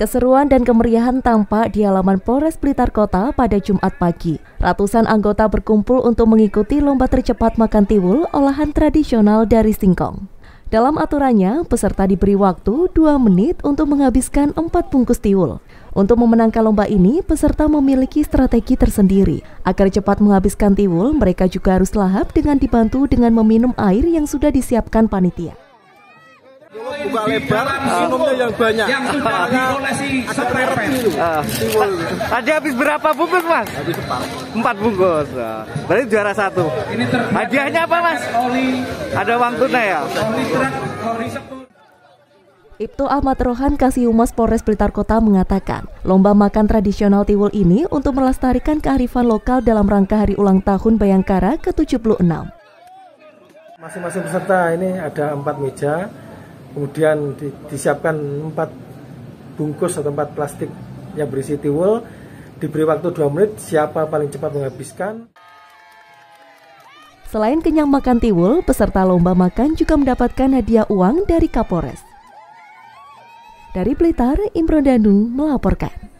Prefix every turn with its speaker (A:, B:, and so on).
A: Keseruan dan kemeriahan tampak di halaman Polres Blitar Kota pada Jumat pagi. Ratusan anggota berkumpul untuk mengikuti lomba tercepat makan tiwul olahan tradisional dari singkong. Dalam aturannya, peserta diberi waktu 2 menit untuk menghabiskan 4 bungkus tiwul. Untuk memenangkan lomba ini, peserta memiliki strategi tersendiri. Agar cepat menghabiskan tiwul, mereka juga harus lahap dengan dibantu dengan meminum air yang sudah disiapkan panitia
B: buka lebar, minumnya yang banyak. Yang sudah ah, ah. Tadi habis berapa bungkus mas? Habis empat. bungkus. Ah. Berarti juara satu. Hadiahnya apa mas? Ada uang tunai ya?
A: Ibtu Ahmad Rohan Kasih Humas Polres Blitar Kota mengatakan, lomba makan tradisional Tiwul ini untuk melestarikan kearifan lokal dalam rangka hari ulang tahun Bayangkara ke-76.
B: Masing-masing peserta ini ada empat meja, kemudian di, disiapkan empat bungkus atau empat plastik yang berisi tiwul diberi waktu dua menit siapa paling cepat menghabiskan
A: Selain kenyang makan tiwul, peserta lomba makan juga mendapatkan hadiah uang dari Kapolres. Dari Blitar, Imron Danu melaporkan.